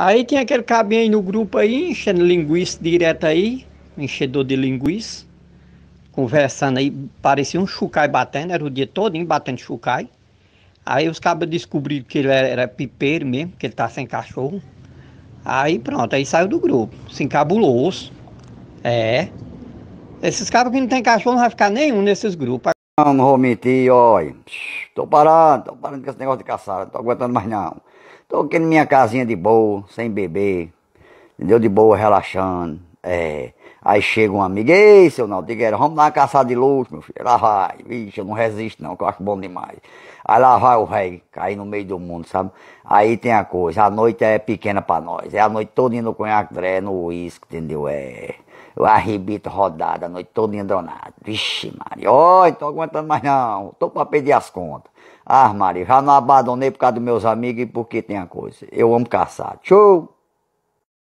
Aí tem aquele cabinho aí no grupo aí, enchendo linguiça direto aí, enchedor de linguiça, conversando aí, parecia um chucai batendo, era o dia todo hein, batendo chucai. Aí os cabos descobriram que ele era, era pipeiro mesmo, que ele tá sem cachorro. Aí pronto, aí saiu do grupo, se encabulou. É. Esses cabos que não tem cachorro não vai ficar nenhum nesses grupos. Não, não vou mentir, olha. Tô parado, tô parando com esse negócio de caçada, não tô aguentando mais não. Tô aqui na minha casinha de boa, sem beber, entendeu? De boa, relaxando. É. Aí chega um amigo, ei, seu Naldigueira, vamos dar uma caçada de luxo, meu filho. Lá vai, vixe, eu não resisto não, que eu acho bom demais. Aí lá vai o rei, cair no meio do mundo, sabe? Aí tem a coisa, a noite é pequena pra nós, é a noite toda no conhaque, no uísque, entendeu? É. Eu arrebito rodada a noite toda endronado. Vixe, Maria, ó, oh, tô aguentando mais não. Tô pra pedir as contas. Ah, Maria, já não abandonei por causa dos meus amigos e porque tem a coisa. Eu amo caçar. Tchau!